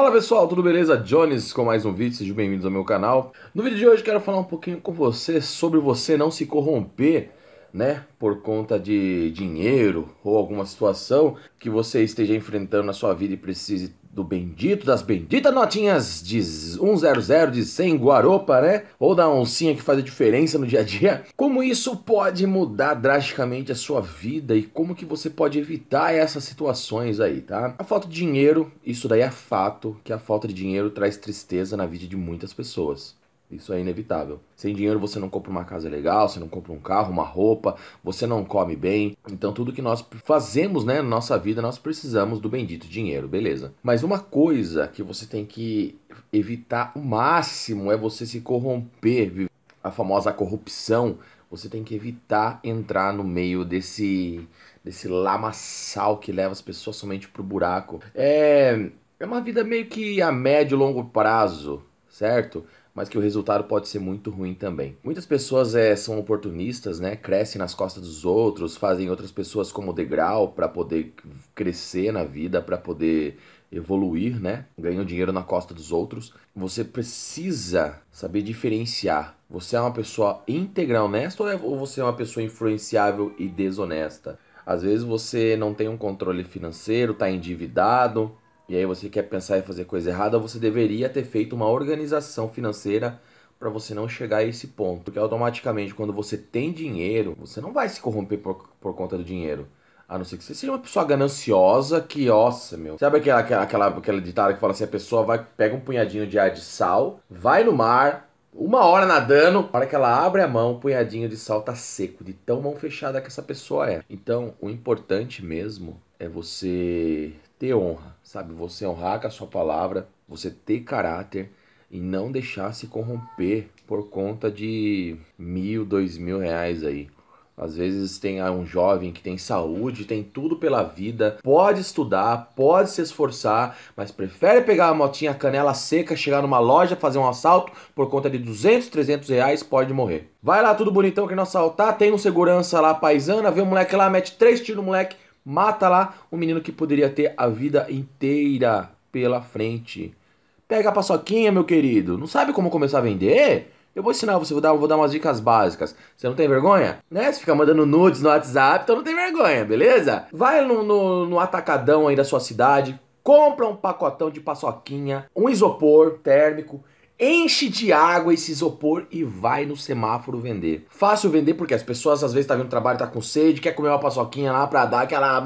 Fala pessoal, tudo beleza? Jones com mais um vídeo, sejam bem-vindos ao meu canal. No vídeo de hoje quero falar um pouquinho com você sobre você não se corromper, né, por conta de dinheiro ou alguma situação que você esteja enfrentando na sua vida e precise do bendito, das benditas notinhas de 100 de 100 guaropa, né? Ou da oncinha que faz a diferença no dia a dia. Como isso pode mudar drasticamente a sua vida e como que você pode evitar essas situações aí, tá? A falta de dinheiro, isso daí é fato, que a falta de dinheiro traz tristeza na vida de muitas pessoas. Isso é inevitável. Sem dinheiro você não compra uma casa legal, você não compra um carro, uma roupa, você não come bem. Então tudo que nós fazemos, né, na nossa vida, nós precisamos do bendito dinheiro, beleza? Mas uma coisa que você tem que evitar o máximo é você se corromper, a famosa corrupção. Você tem que evitar entrar no meio desse desse lamaçal que leva as pessoas somente pro buraco. É é uma vida meio que a médio e longo prazo, certo? mas que o resultado pode ser muito ruim também. Muitas pessoas é, são oportunistas, né? Crescem nas costas dos outros, fazem outras pessoas como degrau para poder crescer na vida, para poder evoluir, né? Ganham dinheiro na costa dos outros. Você precisa saber diferenciar. Você é uma pessoa íntegra, honesta é, ou você é uma pessoa influenciável e desonesta? Às vezes você não tem um controle financeiro, está endividado, e aí você quer pensar em fazer coisa errada, você deveria ter feito uma organização financeira para você não chegar a esse ponto. Porque automaticamente, quando você tem dinheiro, você não vai se corromper por, por conta do dinheiro. A não ser que você seja uma pessoa gananciosa que, nossa, meu. Sabe aquela, aquela, aquela, aquela ditada que fala assim: a pessoa vai, pega um punhadinho de ar de sal, vai no mar, uma hora nadando, na hora que ela abre a mão, o punhadinho de sal tá seco, de tão mão fechada que essa pessoa é. Então, o importante mesmo é você ter honra, sabe? Você honrar com a sua palavra, você ter caráter e não deixar se corromper por conta de mil, dois mil reais aí. Às vezes tem ah, um jovem que tem saúde, tem tudo pela vida, pode estudar, pode se esforçar, mas prefere pegar a motinha canela seca, chegar numa loja, fazer um assalto por conta de 200, 300 reais, pode morrer. Vai lá, tudo bonitão, querendo assaltar, tem um segurança lá, paisana, vê o moleque lá, mete três tiros no moleque, Mata lá um menino que poderia ter a vida inteira pela frente. Pega a paçoquinha, meu querido. Não sabe como começar a vender? Eu vou ensinar você, vou dar, vou dar umas dicas básicas. Você não tem vergonha? Né? Se ficar mandando nudes no WhatsApp, então não tem vergonha, beleza? Vai no, no, no atacadão aí da sua cidade, compra um pacotão de paçoquinha, um isopor térmico enche de água esse isopor e vai no semáforo vender. Fácil vender porque as pessoas às vezes tá vindo trabalho, tá com sede, quer comer uma paçoquinha lá pra dar aquela...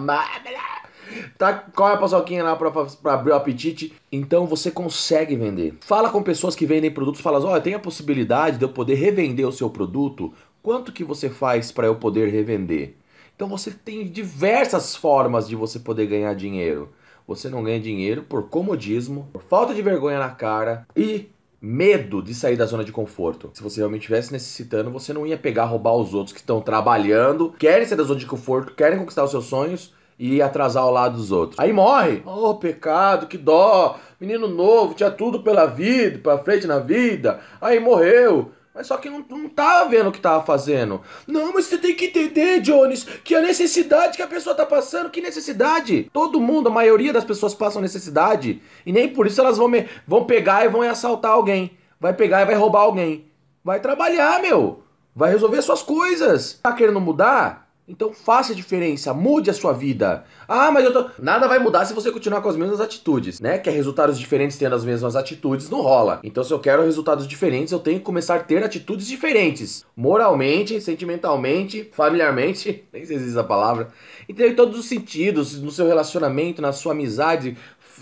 Tá, corre a paçoquinha lá pra, pra, pra, abrir o apetite. Então você consegue vender. Fala com pessoas que vendem produtos, fala, olha, tem a possibilidade de eu poder revender o seu produto? Quanto que você faz para eu poder revender? Então você tem diversas formas de você poder ganhar dinheiro. Você não ganha dinheiro por comodismo, por falta de vergonha na cara e medo de sair da zona de conforto. Se você realmente estivesse necessitando, você não ia pegar, roubar os outros que estão trabalhando, querem sair da zona de conforto, querem conquistar os seus sonhos e atrasar ao lado dos outros. Aí morre. Oh, pecado, que dó. Menino novo, tinha tudo pela vida, pra frente na vida. Aí morreu. Mas só que não, não tava vendo o que tava fazendo. Não, mas você tem que entender, Jones, que a necessidade que a pessoa tá passando, que necessidade? Todo mundo, a maioria das pessoas passam necessidade. E nem por isso elas vão, me, vão pegar e vão assaltar alguém. Vai pegar e vai roubar alguém. Vai trabalhar, meu. Vai resolver suas coisas. Tá querendo mudar? Então faça a diferença, mude a sua vida. Ah, mas eu tô. Nada vai mudar se você continuar com as mesmas atitudes, né? Quer resultados diferentes tendo as mesmas atitudes, não rola. Então, se eu quero resultados diferentes, eu tenho que começar a ter atitudes diferentes. Moralmente, sentimentalmente, familiarmente, nem sei se existe a palavra. Então, em todos os sentidos, no seu relacionamento, na sua amizade,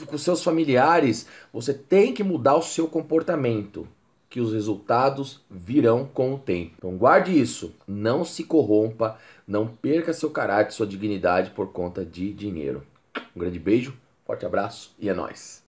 com seus familiares, você tem que mudar o seu comportamento que os resultados virão com o tempo. Então guarde isso, não se corrompa, não perca seu caráter, sua dignidade por conta de dinheiro. Um grande beijo, forte abraço e é nós.